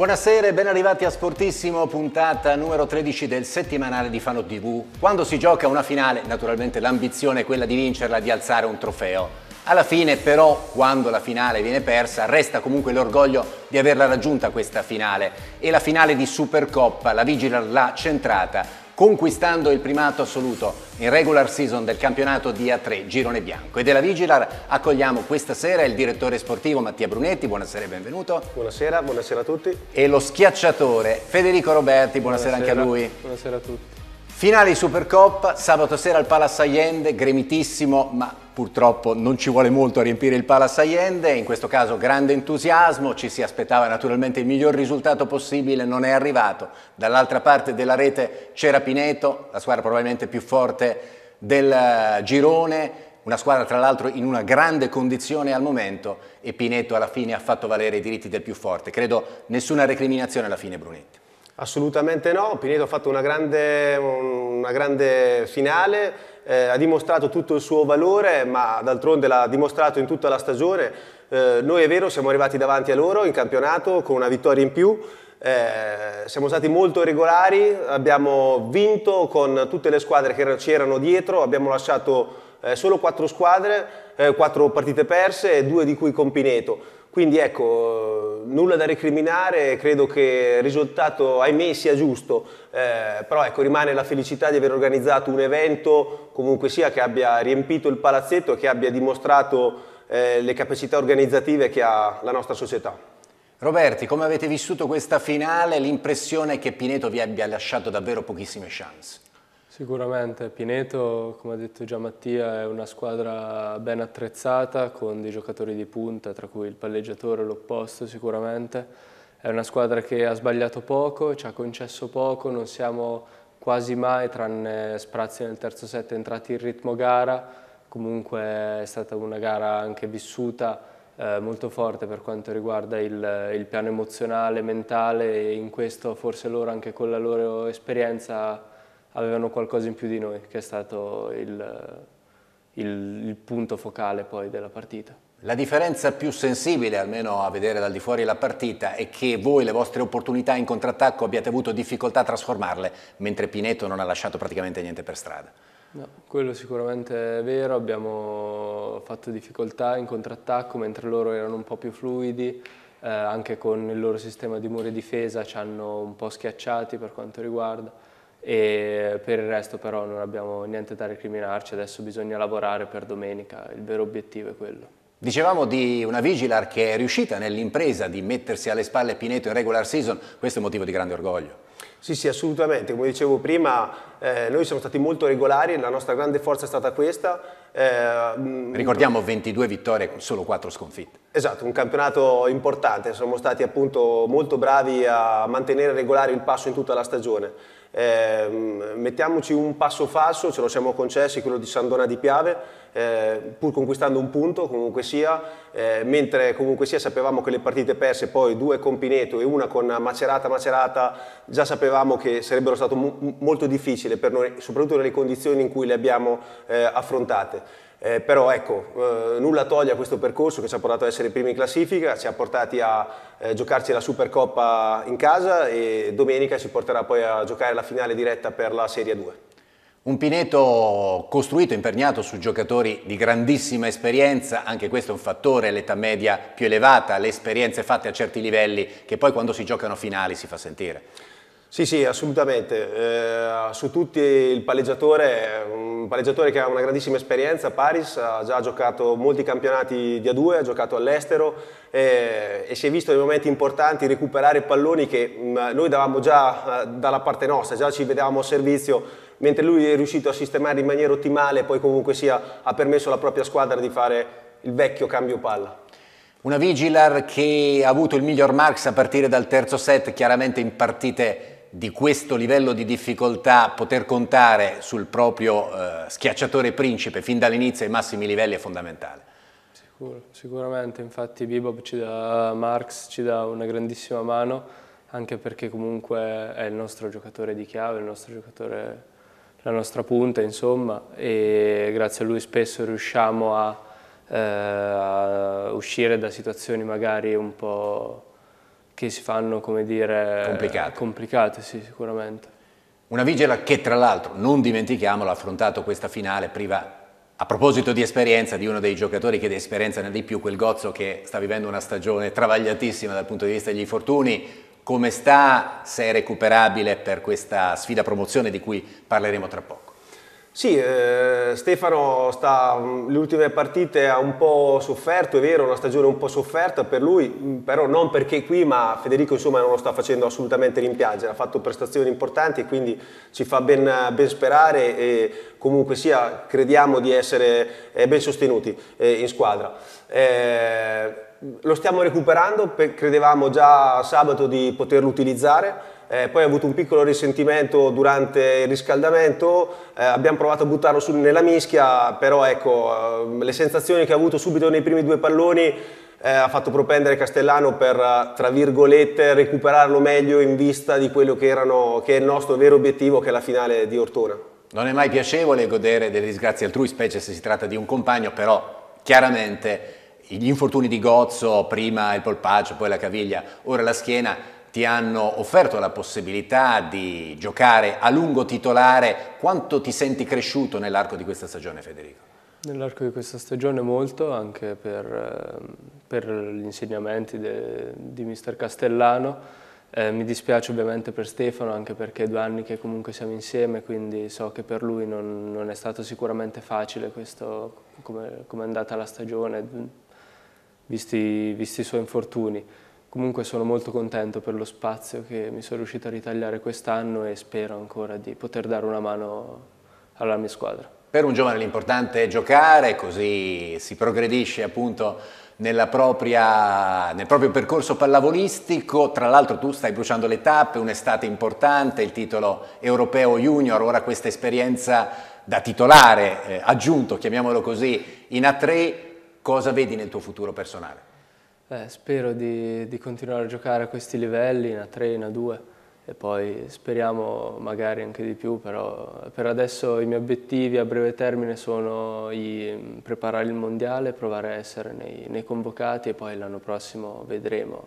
Buonasera e ben arrivati a Sportissimo, puntata numero 13 del settimanale di Fano TV. Quando si gioca una finale, naturalmente l'ambizione è quella di vincerla, di alzare un trofeo. Alla fine però, quando la finale viene persa, resta comunque l'orgoglio di averla raggiunta questa finale. E la finale di Supercoppa la Vigila l'ha centrata conquistando il primato assoluto in regular season del campionato di A3 Girone Bianco. E della Vigilar accogliamo questa sera il direttore sportivo Mattia Brunetti, buonasera e benvenuto. Buonasera, buonasera a tutti. E lo schiacciatore Federico Roberti, buonasera, buonasera anche a lui. Buonasera a tutti. Finale di Supercoppa, sabato sera al Palace Allende, gremitissimo, ma purtroppo non ci vuole molto a riempire il Palace Allende, in questo caso grande entusiasmo, ci si aspettava naturalmente il miglior risultato possibile, non è arrivato. Dall'altra parte della rete c'era Pineto, la squadra probabilmente più forte del eh, girone, una squadra tra l'altro in una grande condizione al momento e Pineto alla fine ha fatto valere i diritti del più forte. Credo nessuna recriminazione alla fine Brunetti. Assolutamente no, Pineto ha fatto una grande, una grande finale, eh, ha dimostrato tutto il suo valore, ma d'altronde l'ha dimostrato in tutta la stagione. Eh, noi è vero, siamo arrivati davanti a loro in campionato con una vittoria in più, eh, siamo stati molto regolari, abbiamo vinto con tutte le squadre che ci erano dietro, abbiamo lasciato eh, solo quattro squadre, eh, quattro partite perse, due di cui con Pineto. Quindi ecco, nulla da recriminare, credo che il risultato ahimè sia giusto, eh, però ecco, rimane la felicità di aver organizzato un evento comunque sia che abbia riempito il palazzetto e che abbia dimostrato eh, le capacità organizzative che ha la nostra società. Roberti, come avete vissuto questa finale? L'impressione è che Pineto vi abbia lasciato davvero pochissime chance. Sicuramente, Pineto, come ha detto già Mattia, è una squadra ben attrezzata con dei giocatori di punta, tra cui il palleggiatore, l'opposto sicuramente. È una squadra che ha sbagliato poco, ci ha concesso poco, non siamo quasi mai, tranne sprazzi nel terzo set, entrati in ritmo gara. Comunque è stata una gara anche vissuta eh, molto forte per quanto riguarda il, il piano emozionale, mentale e in questo forse loro anche con la loro esperienza avevano qualcosa in più di noi, che è stato il, il, il punto focale poi della partita. La differenza più sensibile, almeno a vedere dal di fuori la partita, è che voi le vostre opportunità in contrattacco abbiate avuto difficoltà a trasformarle, mentre Pineto non ha lasciato praticamente niente per strada. No, quello sicuramente è vero, abbiamo fatto difficoltà in contrattacco, mentre loro erano un po' più fluidi, eh, anche con il loro sistema di muro e difesa ci hanno un po' schiacciati per quanto riguarda e per il resto però non abbiamo niente da recriminarci, adesso bisogna lavorare per domenica, il vero obiettivo è quello. Dicevamo di una Vigilar che è riuscita nell'impresa di mettersi alle spalle Pineto in regular season, questo è un motivo di grande orgoglio. Sì, sì, assolutamente. Come dicevo prima, eh, noi siamo stati molto regolari, la nostra grande forza è stata questa. Eh, mm, Ricordiamo 22 vittorie, solo 4 sconfitte. Esatto, un campionato importante, siamo stati appunto molto bravi a mantenere regolare il passo in tutta la stagione. Eh, mettiamoci un passo falso, ce lo siamo concessi, quello di Sandona di Piave, eh, pur conquistando un punto comunque sia, eh, mentre comunque sia sapevamo che le partite perse, poi due con Pineto e una con Macerata Macerata, già sapevamo che sarebbero state molto difficili per noi, soprattutto nelle condizioni in cui le abbiamo eh, affrontate. Eh, però ecco, eh, nulla toglie a questo percorso che ci ha portato ad essere i primi in classifica, ci ha portati a eh, giocarci la Supercoppa in casa e domenica ci porterà poi a giocare la finale diretta per la Serie 2. Un Pineto costruito, imperniato su giocatori di grandissima esperienza, anche questo è un fattore, l'età media più elevata, le esperienze fatte a certi livelli che poi quando si giocano finali si fa sentire. Sì, sì, assolutamente. Eh, su tutti il palleggiatore, un palleggiatore che ha una grandissima esperienza a Paris, ha già giocato molti campionati di A2, ha giocato all'estero eh, e si è visto nei momenti importanti recuperare palloni che mh, mm, noi davamo già eh, dalla parte nostra, già ci vedevamo a servizio, mentre lui è riuscito a sistemare in maniera ottimale, poi comunque sia ha permesso alla propria squadra di fare il vecchio cambio palla. Una Vigilar che ha avuto il miglior Marx a partire dal terzo set, chiaramente in partite di questo livello di difficoltà poter contare sul proprio eh, schiacciatore principe fin dall'inizio ai massimi livelli è fondamentale. Sicuro, sicuramente, infatti Bebop ci dà, Marx ci dà una grandissima mano, anche perché comunque è il nostro giocatore di chiave, il nostro giocatore, la nostra punta, insomma, e grazie a lui spesso riusciamo a, eh, a uscire da situazioni magari un po' che si fanno, come dire, complicate. complicate sì, sicuramente. Una vigila che tra l'altro, non dimentichiamolo, ha affrontato questa finale priva, a proposito di esperienza, di uno dei giocatori che di esperienza ne ha di più, quel Gozzo che sta vivendo una stagione travagliatissima dal punto di vista degli infortuni, come sta, se è recuperabile per questa sfida promozione di cui parleremo tra poco. Sì, eh, Stefano sta, le ultime partite ha un po' sofferto, è vero, una stagione un po' sofferta per lui, mm, però non perché qui, ma Federico insomma non lo sta facendo assolutamente rimpiangere, ha fatto prestazioni importanti e quindi ci fa ben, ben sperare e comunque sia crediamo di essere eh, ben sostenuti eh, in squadra. Eh, lo stiamo recuperando, credevamo già sabato di poterlo utilizzare, eh, poi ha avuto un piccolo risentimento durante il riscaldamento, eh, abbiamo provato a buttarlo su, nella mischia, però ecco, eh, le sensazioni che ha avuto subito nei primi due palloni eh, ha fatto propendere Castellano per, eh, tra virgolette, recuperarlo meglio in vista di quello che, erano, che è il nostro vero obiettivo, che è la finale di Ortona. Non è mai piacevole godere delle disgrazie altrui, specie se si tratta di un compagno, però chiaramente gli infortuni di Gozzo, prima il polpaccio, poi la caviglia, ora la schiena, ti hanno offerto la possibilità di giocare a lungo titolare, quanto ti senti cresciuto nell'arco di questa stagione Federico? Nell'arco di questa stagione molto, anche per, ehm, per gli insegnamenti de, di mister Castellano. Eh, mi dispiace ovviamente per Stefano, anche perché è due anni che comunque siamo insieme, quindi so che per lui non, non è stato sicuramente facile questo, come, come è andata la stagione, visti, visti i suoi infortuni. Comunque sono molto contento per lo spazio che mi sono riuscito a ritagliare quest'anno e spero ancora di poter dare una mano alla mia squadra. Per un giovane l'importante è giocare, così si progredisce appunto propria, nel proprio percorso pallavolistico. Tra l'altro tu stai bruciando le tappe, un'estate importante, il titolo europeo junior, ora questa esperienza da titolare eh, aggiunto, chiamiamolo così, in A3. Cosa vedi nel tuo futuro personale? Eh, spero di, di, continuare a giocare a questi livelli, in A3, in A2 e poi speriamo magari anche di più, però per adesso i miei obiettivi a breve termine sono i, mm, preparare il mondiale, provare a essere nei, nei convocati e poi l'anno prossimo vedremo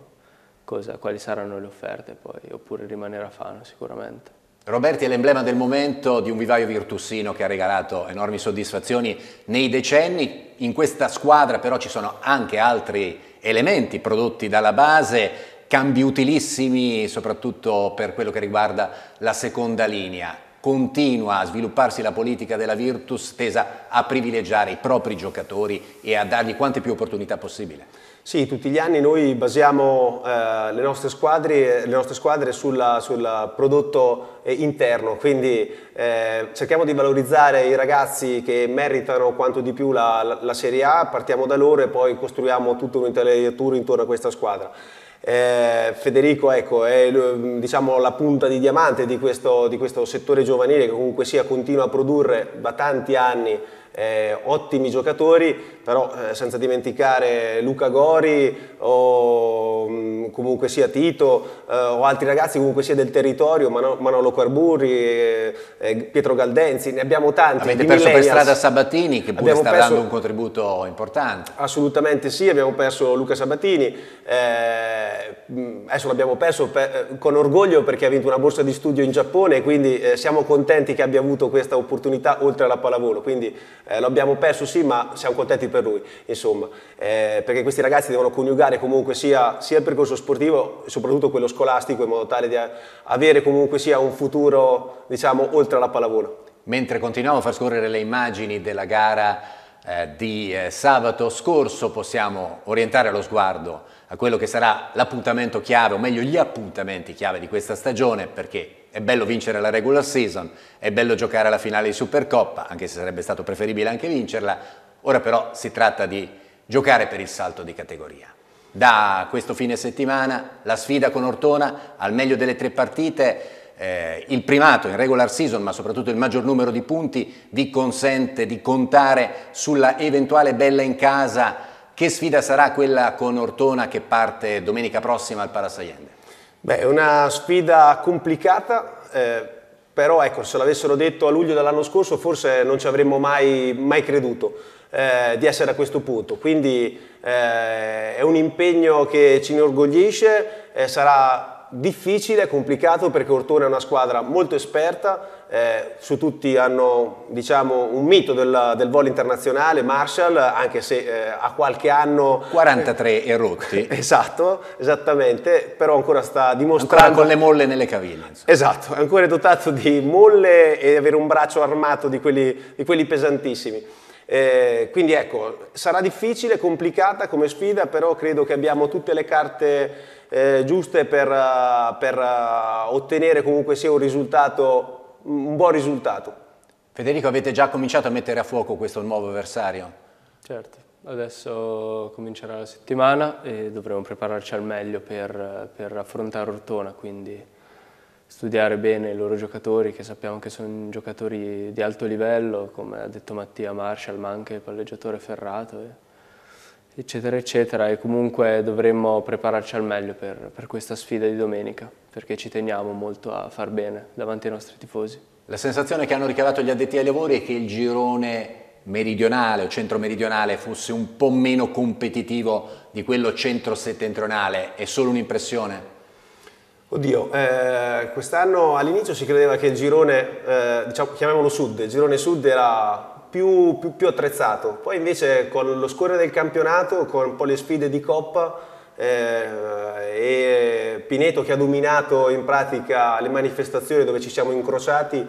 cosa, quali saranno le offerte poi, oppure rimanere a Fano sicuramente. Roberti è l'emblema del momento di un vivaio virtussino che ha regalato enormi soddisfazioni nei decenni, in questa squadra però ci sono anche altri elementi prodotti dalla base, cambi utilissimi soprattutto per quello che riguarda la seconda linea. Continua a svilupparsi la politica della Virtus tesa a privilegiare i propri giocatori e a dargli quante più opportunità possibile. Sì, tutti gli anni noi basiamo eh, le, nostre squadre, eh, le nostre squadre sul prodotto eh, interno, quindi eh, cerchiamo di valorizzare i ragazzi che meritano quanto di più la, la, la Serie A, partiamo da loro e poi costruiamo tutta un'intellettura intorno a questa squadra. Eh, Federico ecco, è mm, diciamo, la punta di diamante di questo, di questo settore giovanile che comunque sia continua a produrre da tanti anni eh, ottimi giocatori, però eh, senza dimenticare Luca Gori o mm, comunque sia Tito eh, o altri ragazzi comunque sia del territorio, Mano, Manolo Carburri, eh, eh, Pietro Galdenzi, ne abbiamo tanti. Avete perso per strada Sabatini che pure abbiamo sta perso, dando un contributo importante. Assolutamente sì, abbiamo perso Luca Sabatini, eh, mm, adesso l'abbiamo perso per, con orgoglio perché ha vinto una borsa di studio in Giappone, quindi siamo contenti che abbia avuto questa opportunità oltre alla pallavolo. Quindi eh, lo abbiamo perso sì, ma siamo contenti per lui, insomma, eh, perché questi ragazzi devono coniugare comunque sia, sia, il percorso sportivo, soprattutto quello scolastico, in modo tale da avere comunque sia un futuro, diciamo, oltre alla pallavolo. Mentre continuiamo a far scorrere le immagini della gara eh, di eh, sabato scorso, possiamo orientare lo sguardo a quello che sarà l'appuntamento chiave, o meglio gli appuntamenti chiave di questa stagione, perché è bello vincere la regular season, è bello giocare alla finale di Supercoppa, anche se sarebbe stato preferibile anche vincerla, ora però si tratta di giocare per il salto di categoria. Da questo fine settimana la sfida con Ortona al meglio delle tre partite eh, il primato in regular season ma soprattutto il maggior numero di punti vi consente di contare sulla eventuale bella in casa che sfida sarà quella con Ortona che parte domenica prossima al Parasaiende? Beh, è una sfida complicata, eh, però ecco, se l'avessero detto a luglio dell'anno scorso forse non ci avremmo mai, mai creduto eh, di essere a questo punto. Quindi eh, è un impegno che ci inorgoglisce, eh, sarà difficile, complicato perché Ortone è una squadra molto esperta, eh, su tutti hanno diciamo, un mito del, del, volo internazionale, Marshall, anche se eh, a qualche anno... 43 erotti. Esatto, esattamente, però ancora sta dimostrando... Ancora con le molle nelle caviglie. Insomma. Esatto, ancora dotato di molle e avere un braccio armato di quelli, di quelli pesantissimi. Eh, quindi ecco, sarà difficile, complicata come sfida, però credo che abbiamo tutte le carte eh, giuste per, eh, per eh, ottenere comunque sia un risultato un buon risultato. Federico, avete già cominciato a mettere a fuoco questo nuovo avversario? Certo, adesso comincerà la settimana e dovremo prepararci al meglio per, per affrontare Ortona, quindi studiare bene i loro giocatori, che sappiamo che sono giocatori di alto livello, come ha detto Mattia Marshall, ma anche il palleggiatore Ferrato, eccetera, eccetera, e comunque dovremmo prepararci al meglio per, per questa sfida di domenica perché ci teniamo molto a far bene davanti ai nostri tifosi. La sensazione che hanno ricavato gli addetti ai lavori è che il girone meridionale o centro-meridionale fosse un po' meno competitivo di quello centro-settentrionale, è solo un'impressione? Oddio, eh, quest'anno all'inizio si credeva che il girone, eh, diciamo, chiamiamolo sud, il girone sud era più, più, più attrezzato, poi invece con lo scorrere del campionato, con un po' le sfide di coppa, eh, e Pineto che ha dominato in pratica le manifestazioni dove ci siamo incrociati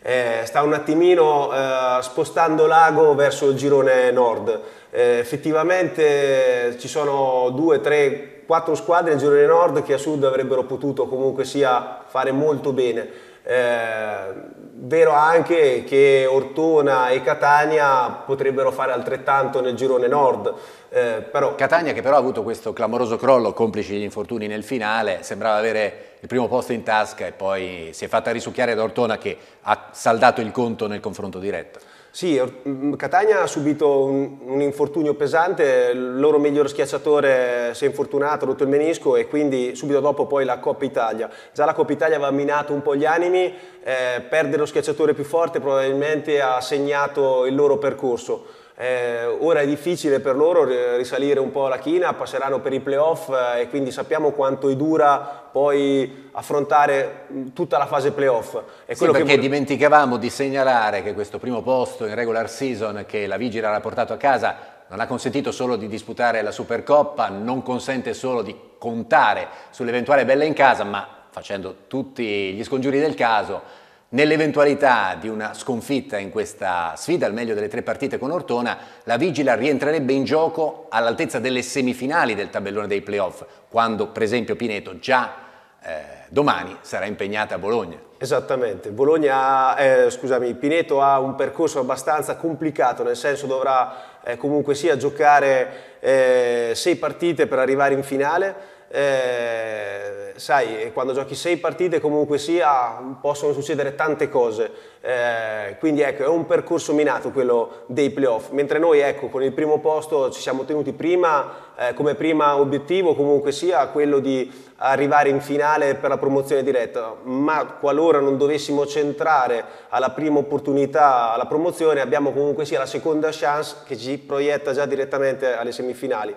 eh, sta un attimino eh, spostando l'ago verso il girone nord. Eh, effettivamente ci sono due, tre, quattro squadre nel girone nord che a sud avrebbero potuto comunque sia fare molto bene. Eh, Vero anche che Ortona e Catania potrebbero fare altrettanto nel girone nord. Eh, però... Catania che però ha avuto questo clamoroso crollo complici degli infortuni nel finale, sembrava avere il primo posto in tasca e poi si è fatta risucchiare da Ortona che ha saldato il conto nel confronto diretto. Sì, mm, Catania ha subito un, un, infortunio pesante, il loro miglior schiacciatore si è infortunato, ha rotto il menisco e quindi subito dopo poi la Coppa Italia. Già la Coppa Italia aveva minato un po' gli animi, eh, perdere lo schiacciatore più forte probabilmente ha segnato il loro percorso. Eh, ora è difficile per loro risalire un po' la china, passeranno per i playoff eh, e quindi sappiamo quanto è dura poi affrontare mm, tutta la fase playoff. È sì, perché che... dimenticavamo di segnalare che questo primo posto in regular season che la Vigila ha portato a casa non ha consentito solo di disputare la Supercoppa, non consente solo di contare sull'eventuale bella in casa, ma facendo tutti gli scongiuri del caso Nell'eventualità di una sconfitta in questa sfida, al meglio delle tre partite con Ortona, la Vigila rientrerebbe in gioco all'altezza delle semifinali del tabellone dei playoff, quando per esempio Pineto già eh, domani sarà impegnata a Bologna. Esattamente, Bologna, eh, scusami, Pineto ha un percorso abbastanza complicato, nel senso dovrà eh, comunque sia giocare eh, sei partite per arrivare in finale, eh, sai, eh, quando giochi sei partite comunque sia possono succedere tante cose, eh, quindi ecco, è un percorso minato quello dei playoff, mentre noi ecco, con il primo posto ci siamo tenuti prima, eh, come prima obiettivo comunque sia quello di arrivare in finale per la promozione diretta, ma qualora non dovessimo centrare alla prima opportunità la promozione abbiamo comunque sia la seconda chance che ci proietta già direttamente alle semifinali,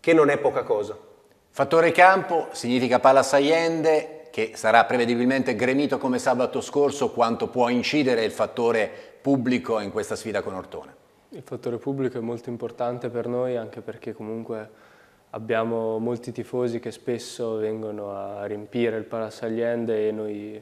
che non è poca cosa. Fattore campo significa palla saiende che sarà prevedibilmente gremito come sabato scorso quanto può incidere il fattore pubblico in questa sfida con Ortona. Il fattore pubblico è molto importante per noi anche perché comunque abbiamo molti tifosi che spesso vengono a riempire il Palasagliende e noi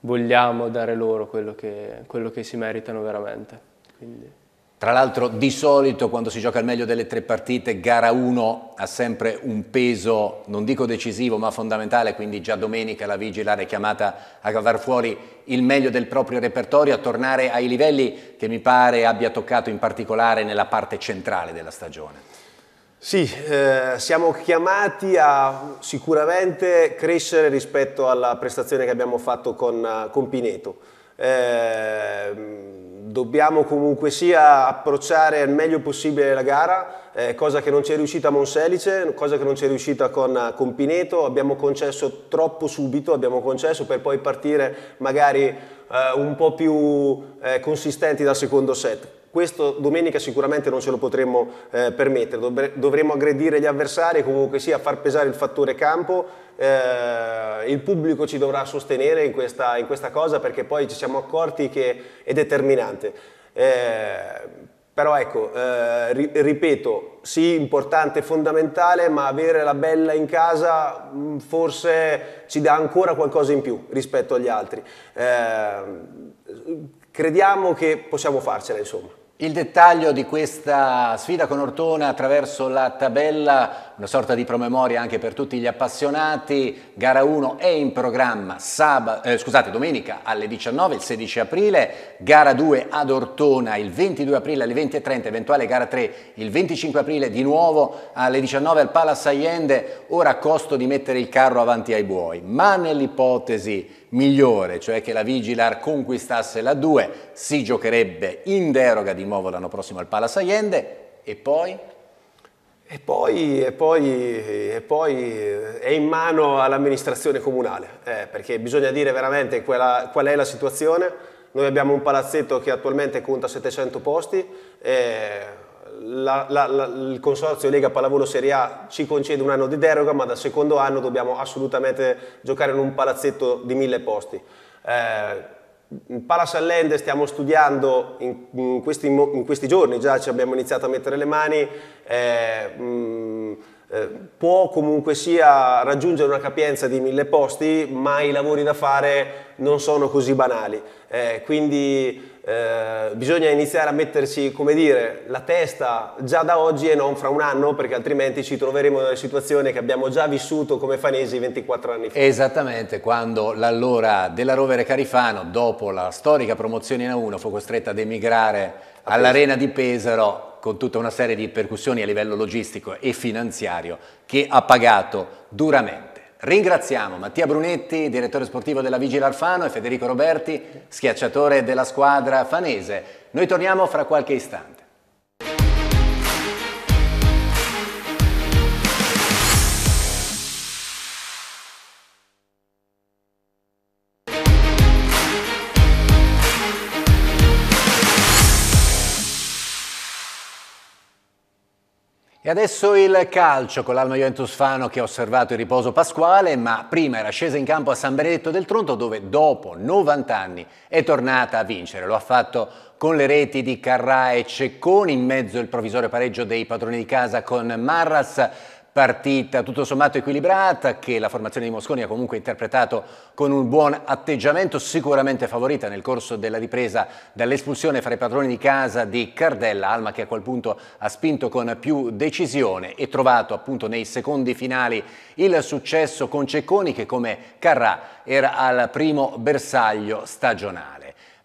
vogliamo dare loro quello che, quello che si meritano veramente. Quindi. Tra l'altro di solito quando si gioca al meglio delle tre partite, gara 1 ha sempre un peso, non dico decisivo, ma fondamentale, quindi già domenica la Vigilare è chiamata a cavar fuori il meglio del proprio repertorio, a tornare ai livelli che mi pare abbia toccato in particolare nella parte centrale della stagione. Sì, eh, siamo chiamati a sicuramente crescere rispetto alla prestazione che abbiamo fatto con, eh, con Pineto eh, dobbiamo comunque sia approcciare al meglio possibile la gara, eh, cosa che non ci è riuscita a Monselice, cosa che non ci è riuscita con, con, Pineto, abbiamo concesso troppo subito, abbiamo concesso per poi partire magari eh, un po' più eh, consistenti dal secondo set. Questo domenica sicuramente non ce lo potremmo eh, permettere, dovremmo aggredire gli avversari, comunque sia far pesare il fattore campo, eh, il pubblico ci dovrà sostenere in questa, in questa, cosa perché poi ci siamo accorti che è determinante. Eh, però ecco, eh, ripeto, sì, importante, fondamentale, ma avere la bella in casa mm, forse ci dà ancora qualcosa in più rispetto agli altri. Eh, crediamo che possiamo farcela, insomma. Il dettaglio di questa sfida con Ortona attraverso la tabella una sorta di promemoria anche per tutti gli appassionati. Gara 1 è in programma sab- eh, scusate, domenica alle 19, il 16 aprile, gara 2 ad Ortona il 22 aprile alle 20.30, eventuale gara 3 il 25 aprile di nuovo alle 19 al Palace Allende, ora a costo di mettere il carro avanti ai buoi, ma nell'ipotesi migliore, cioè che la Vigilar conquistasse la 2, si giocherebbe in deroga di nuovo l'anno prossimo al Palace Allende e poi e poi, e, poi, e poi, è in mano all'amministrazione comunale, eh, perché bisogna dire veramente quella, qual è la situazione. Noi abbiamo un palazzetto che attualmente conta 700 posti, eh, la, la, la, il consorzio Lega Pallavolo Serie A ci concede un anno di deroga, ma dal secondo anno dobbiamo assolutamente giocare in un palazzetto di 1000 posti. Eh, in Allende stiamo studiando in, in, questi, in, questi, giorni, già ci abbiamo iniziato a mettere le mani, eh, mh, mm, eh, può comunque sia raggiungere una capienza di mille posti, ma i lavori da fare non sono così banali. Eh, quindi eh, bisogna iniziare a metterci, come dire, la testa già da oggi e non fra un anno, perché altrimenti ci troveremo nella situazione che abbiamo già vissuto come fanesi 24 anni fa. Esattamente, quando l'allora della Rovere Carifano, dopo la storica promozione in A1, fu costretta ad emigrare all'arena di Pesaro con tutta una serie di percussioni a livello logistico e finanziario che ha pagato duramente. Ringraziamo Mattia Brunetti, direttore sportivo della Vigila Arfano e Federico Roberti, schiacciatore della squadra fanese. Noi torniamo fra qualche istante. E adesso il calcio con l'Alma Juventus Fano che ha osservato il riposo pasquale, ma prima era scesa in campo a San Benedetto del Tronto dove dopo 90 anni è tornata a vincere. Lo ha fatto con le reti di Carrà e Cecconi, in mezzo il provvisorio pareggio dei padroni di casa con Marras partita tutto sommato equilibrata che la formazione di Mosconi ha comunque interpretato con un buon atteggiamento, sicuramente favorita nel corso della ripresa dall'espulsione fra i padroni di casa di Cardella, Alma che a quel punto ha spinto con più decisione e trovato appunto nei secondi finali il successo con Cecconi che come Carrà era al primo bersaglio stagionale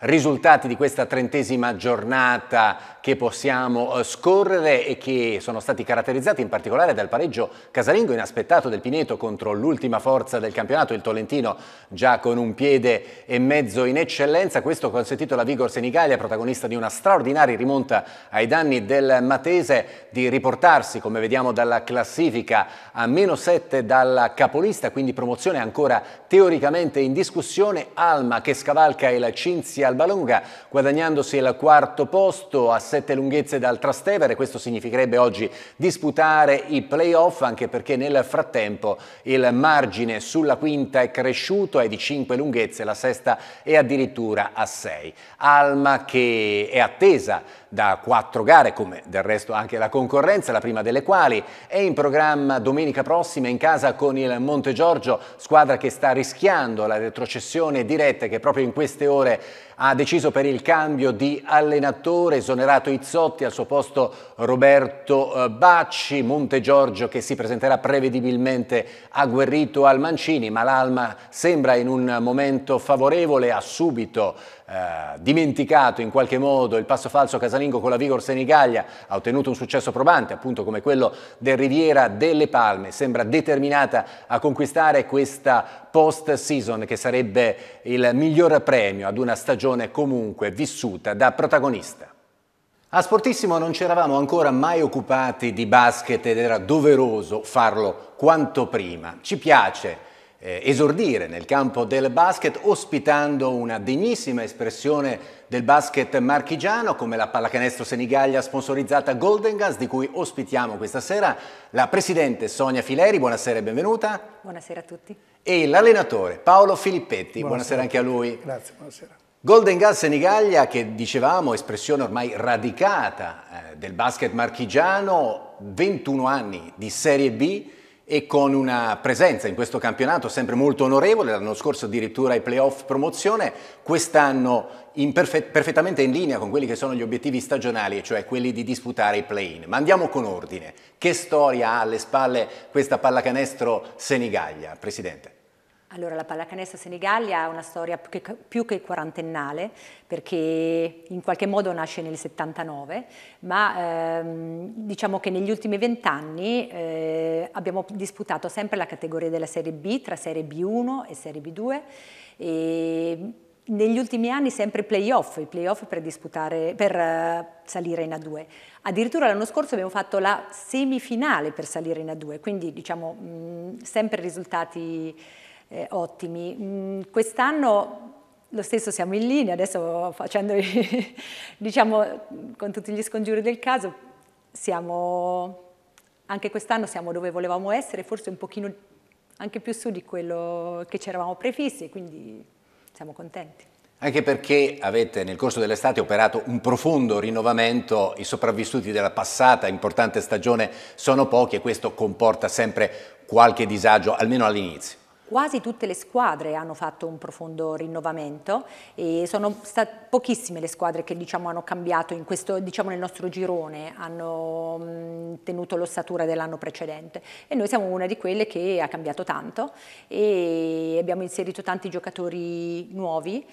risultati di questa trentesima giornata che possiamo eh, scorrere e che sono stati caratterizzati in particolare dal pareggio casalingo inaspettato del Pineto contro l'ultima forza del campionato, il Tolentino già con un piede e mezzo in eccellenza, questo ha consentito alla Vigor Senigallia, protagonista di una straordinaria rimonta ai danni del Matese, di riportarsi come vediamo dalla classifica a meno 7 dalla capolista, quindi promozione ancora teoricamente in discussione, Alma che scavalca il Cinzia Albalonga, guadagnandosi il quarto posto a sette lunghezze dal Trastevere. Questo significherebbe oggi disputare i playoff, anche perché nel frattempo il margine sulla quinta è cresciuto, è di cinque lunghezze, la sesta è addirittura a sei. Alma che è attesa da quattro gare, come del resto anche la concorrenza, la prima delle quali è in programma domenica prossima in casa con il Monte Giorgio, squadra che sta rischiando la retrocessione diretta che proprio in queste ore ha deciso per il cambio di allenatore, esonerato Izzotti, al suo posto Roberto eh, Bacci, Monte Giorgio che si presenterà prevedibilmente agguerrito al Mancini, ma l'Alma sembra in un momento favorevole, ha subito eh, dimenticato in qualche modo il passo falso casalingo con la Vigor Senigallia, ha ottenuto un successo probante, appunto come quello del Riviera delle Palme, sembra determinata a conquistare questa post season che sarebbe il miglior premio ad una stagione comunque vissuta da protagonista. A Sportissimo non ci eravamo ancora mai occupati di basket ed era doveroso farlo quanto prima. Ci piace eh, esordire nel campo del basket ospitando una degnissima espressione del basket marchigiano come la pallacanestro Senigallia sponsorizzata Golden Gas di cui ospitiamo questa sera la presidente Sonia Fileri, buonasera e benvenuta. Buonasera a tutti. E l'allenatore Paolo Filippetti, buonasera, buonasera anche a lui. Grazie, buonasera. Golden Gas Senigallia che dicevamo espressione ormai radicata eh, del basket marchigiano, 21 anni di Serie B, e con una presenza in questo campionato sempre molto onorevole, l'anno scorso addirittura ai playoff promozione, quest'anno perfettamente in linea con quelli che sono gli obiettivi stagionali, cioè quelli di disputare i play-in. Ma andiamo con ordine. Che storia ha alle spalle questa pallacanestro Senigallia, Presidente? Allora, la pallacanestro Senigallia ha una storia più che, più che, quarantennale, perché in qualche modo nasce nel 79, ma ehm, diciamo che negli ultimi vent'anni eh, abbiamo disputato sempre la categoria della Serie B, tra Serie B1 e Serie B2, e negli ultimi anni sempre playoff, i playoff per, disputare, per uh, salire in A2. Addirittura l'anno scorso abbiamo fatto la semifinale per salire in A2, quindi diciamo mh, mm, sempre risultati eh, ottimi. Mm, quest'anno lo stesso siamo in linea, adesso facendo diciamo, con tutti gli scongiuri del caso, siamo, anche quest'anno siamo dove volevamo essere, forse un pochino anche più su di quello che ci eravamo prefissi, quindi siamo contenti. Anche perché avete nel corso dell'estate operato un profondo rinnovamento, i sopravvissuti della passata importante stagione sono pochi e questo comporta sempre qualche disagio, almeno all'inizio. Quasi tutte le squadre hanno fatto un profondo rinnovamento e sono pochissime le squadre che diciamo, hanno cambiato questo, diciamo, nel nostro girone, hanno mh, mm, tenuto l'ossatura dell'anno precedente e noi siamo una di quelle che ha cambiato tanto e abbiamo inserito tanti giocatori nuovi.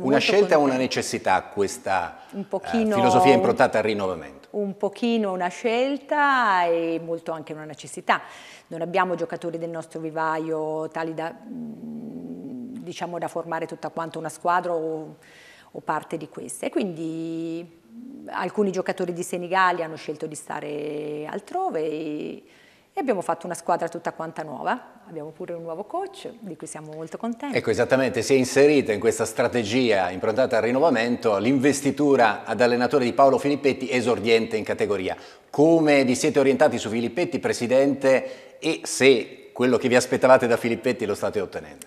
una scelta o una necessità questa un eh, pochino, eh, filosofia improntata al rinnovamento? un pochino una scelta e molto anche una necessità. Non abbiamo giocatori del nostro vivaio tali da, mm, diciamo, da formare tutta quanto una squadra o, o parte di queste. quindi mm, alcuni giocatori di Senigallia hanno scelto di stare altrove. E, e abbiamo fatto una squadra tutta quanta nuova, abbiamo pure un nuovo coach di cui siamo molto contenti. Ecco, esattamente, si è inserita in questa strategia improntata al rinnovamento l'investitura ad allenatore di Paolo Filippetti esordiente in categoria. Come vi siete orientati su Filippetti, Presidente, e se quello che vi aspettavate da Filippetti lo state ottenendo?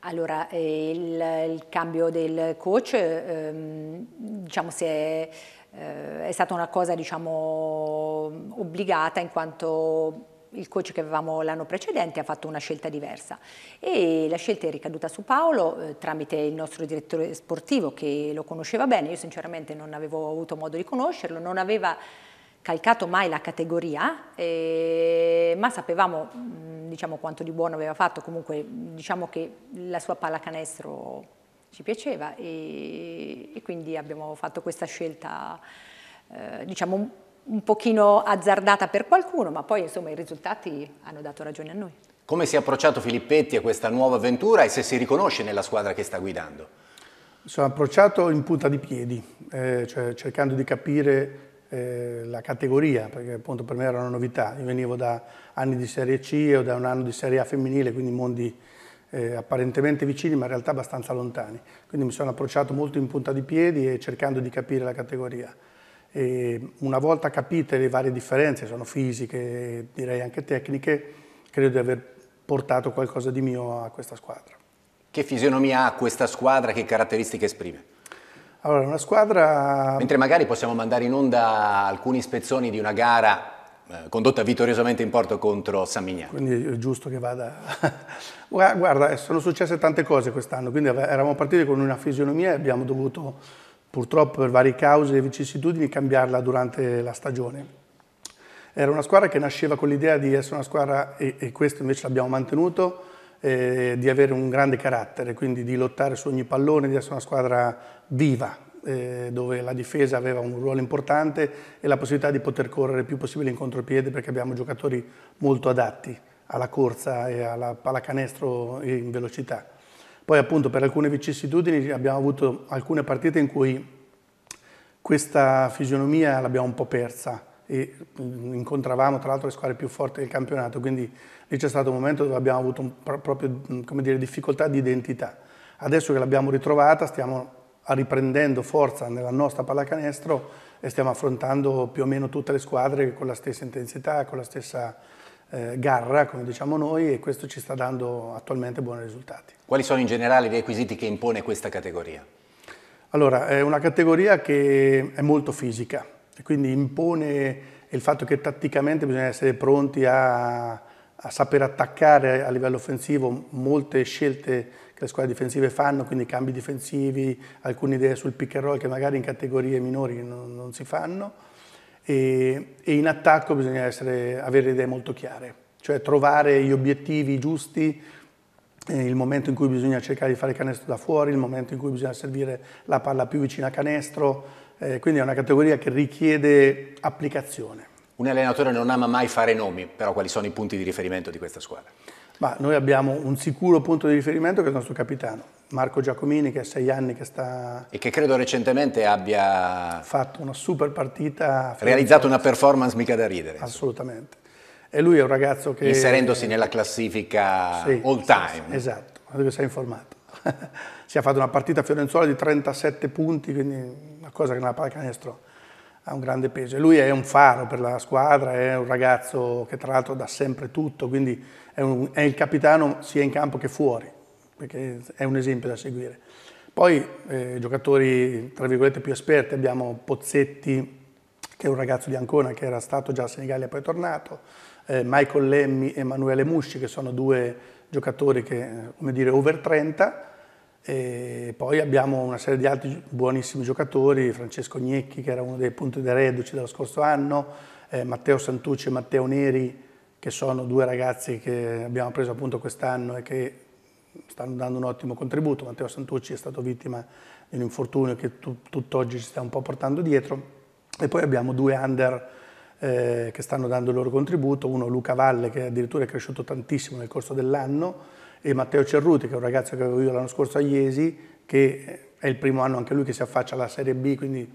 Allora, eh, il, il cambio del coach, ehm, diciamo, si è... Eh, è stata una cosa diciamo obbligata in quanto il coach che avevamo l'anno precedente ha fatto una scelta diversa e la scelta è ricaduta su Paolo eh, tramite il nostro direttore sportivo che lo conosceva bene, io sinceramente non avevo avuto modo di conoscerlo, non aveva calcato mai la categoria, eh, ma sapevamo mm, diciamo, quanto di buono aveva fatto, comunque diciamo che la sua pallacanestro ci piaceva e, e quindi abbiamo fatto questa scelta eh, diciamo, un pochino azzardata per qualcuno, ma poi insomma i risultati hanno dato ragione a noi. Come si è approcciato Filippetti a questa nuova avventura e se si riconosce nella squadra che sta guidando? Mi sono approcciato in punta di piedi, eh, cioè cercando di capire eh, la categoria, perché appunto per me era una novità. Io venivo da anni di Serie C o da un anno di Serie A femminile, quindi mondi eh, apparentemente vicini ma in realtà abbastanza lontani. Quindi mi sono approcciato molto in punta di piedi e cercando di capire la categoria. E una volta capite le varie differenze, sono fisiche, direi anche tecniche, credo di aver portato qualcosa di mio a questa squadra. Che fisionomia ha questa squadra, che caratteristiche esprime? Allora, una squadra... Mentre magari possiamo mandare in onda alcuni spezzoni di una gara eh, condotta vittoriosamente in porto contro San Mignano. Quindi è giusto che vada... Guarda, eh, sono successe tante cose quest'anno, quindi eravamo partiti con una fisionomia e abbiamo dovuto purtroppo per varie cause e vicissitudini cambiarla durante la stagione. Era una squadra che nasceva con l'idea di essere una squadra, e, e questo invece l'abbiamo mantenuto, eh, di avere un grande carattere, quindi di lottare su ogni pallone, di essere una squadra viva, eh, dove la difesa aveva un ruolo importante e la possibilità di poter correre il più possibile in contropiede perché abbiamo giocatori molto adatti alla corsa e alla pallacanestro in velocità. Poi appunto per alcune vicissitudini abbiamo avuto alcune partite in cui questa fisionomia l'abbiamo un po' persa e mm, incontravamo tra l'altro le squadre più forti del campionato, quindi lì c'è stato un momento dove abbiamo avuto pro proprio mm, dire, difficoltà di identità. Adesso che l'abbiamo ritrovata stiamo riprendendo forza nella nostra pallacanestro e stiamo affrontando più o meno tutte le squadre con la stessa intensità, con la stessa eh, garra, come diciamo noi, e questo ci sta dando attualmente buoni risultati. Quali sono in generale i requisiti che impone questa categoria? Allora, è una categoria che è molto fisica, quindi impone il fatto che tatticamente bisogna essere pronti a, a saper attaccare a livello offensivo molte scelte che le squadre difensive fanno, quindi cambi difensivi, alcune idee sul pick and roll che magari in categorie minori non, non si fanno e, e in attacco bisogna essere, avere idee molto chiare, cioè trovare gli obiettivi giusti, eh, il momento in cui bisogna cercare di fare canestro da fuori, il momento in cui bisogna servire la palla più vicina a canestro, eh, quindi è una categoria che richiede applicazione. Un allenatore non ama mai fare nomi, però quali sono i punti di riferimento di questa squadra? Ma noi abbiamo un sicuro punto di riferimento che è il nostro capitano, Marco Giacomini che ha sei anni che sta... E che credo recentemente abbia... Fatto una super partita... Realizzato una performance mica da ridere. Assolutamente. E lui è un ragazzo che... Inserendosi nella classifica sì, all time. Sì, esatto, quando sei informato. si è fatto una partita a fiorenzuola di 37 punti, quindi una cosa che nella palla canestro ha un grande peso. E lui è un faro per la squadra, è un ragazzo che tra l'altro dà sempre tutto, quindi è, un, è, il capitano sia in campo che fuori, perché è un esempio da seguire. Poi eh, giocatori tra virgolette più esperti, abbiamo Pozzetti, che è un ragazzo di Ancona che era stato già a Senigallia e poi è tornato, eh, Michael Lemmi e Emanuele Musci che sono due giocatori che, eh, come dire, over 30, e poi abbiamo una serie di altri buonissimi giocatori, Francesco Gnecchi che era uno dei punti di reduci dello scorso anno, eh, Matteo Santucci e Matteo Neri che sono due ragazzi che abbiamo preso appunto quest'anno e che stanno dando un ottimo contributo. Matteo Santucci è stato vittima di un infortunio che tu, tutt'oggi ci sta un po' portando dietro e poi abbiamo due under eh, che stanno dando il loro contributo, uno Luca Valle che addirittura è cresciuto tantissimo nel corso dell'anno e Matteo Cerruti, che è un ragazzo che avevo io l'anno scorso a Iesi, che è il primo anno anche lui che si affaccia alla Serie B, quindi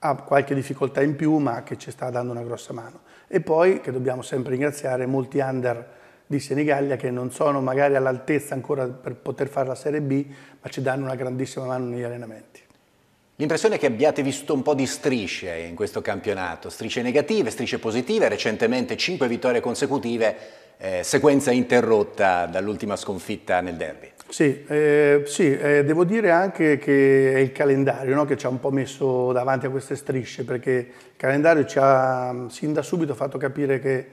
ha qualche difficoltà in più, ma che ci sta dando una grossa mano. E poi, che dobbiamo sempre ringraziare, molti under di Senigallia che non sono magari all'altezza ancora per poter fare la Serie B, ma ci danno una grandissima mano negli allenamenti. L'impressione è che abbiate vissuto un po' di strisce in questo campionato, strisce negative, strisce positive, recentemente 5 vittorie consecutive, eh, sequenza interrotta dall'ultima sconfitta nel derby. Sì, eh, sì eh, devo dire anche che è il calendario no? che ci ha un po' messo davanti a queste strisce, perché il calendario ci ha sin da subito fatto capire che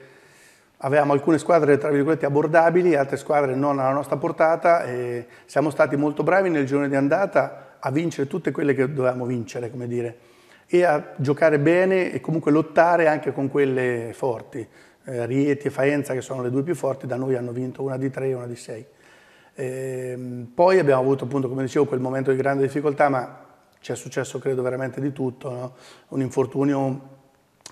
avevamo alcune squadre tra virgolette abbordabili, altre squadre non alla nostra portata e siamo stati molto bravi nel giorno di andata a vincere tutte quelle che dovevamo vincere, come dire, e a giocare bene e comunque lottare anche con quelle forti eh, Rieti e Faenza, che sono le due più forti, da noi hanno vinto una di tre e una di sei. E, ehm, poi abbiamo avuto, appunto, come dicevo, quel momento di grande difficoltà, ma ci è successo, credo, veramente di tutto. No? Un infortunio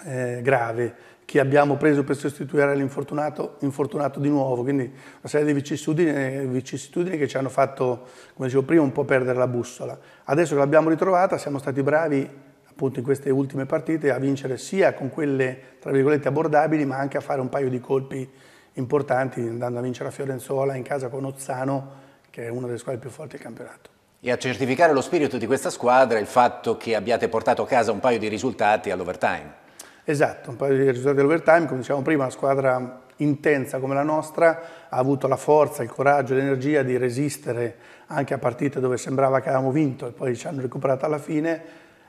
eh, grave, che abbiamo preso per sostituire l'infortunato, infortunato di nuovo, quindi una serie di vicissitudini, eh, vicissitudini, che ci hanno fatto, come dicevo prima, un po' perdere la bussola. Adesso che l'abbiamo ritrovata siamo stati bravi appunto in queste ultime partite a vincere sia con quelle tra virgolette abbordabili ma anche a fare un paio di colpi importanti andando a vincere a Fiorenzuola in casa con Ozzano che è una delle squadre più forti del campionato. E a certificare lo spirito di questa squadra il fatto che abbiate portato a casa un paio di risultati all'overtime. Esatto, un paio di risultati all'overtime, come dicevamo prima, una squadra intensa come la nostra ha avuto la forza, il coraggio, l'energia di resistere anche a partite dove sembrava che avevamo vinto e poi ci hanno recuperato alla fine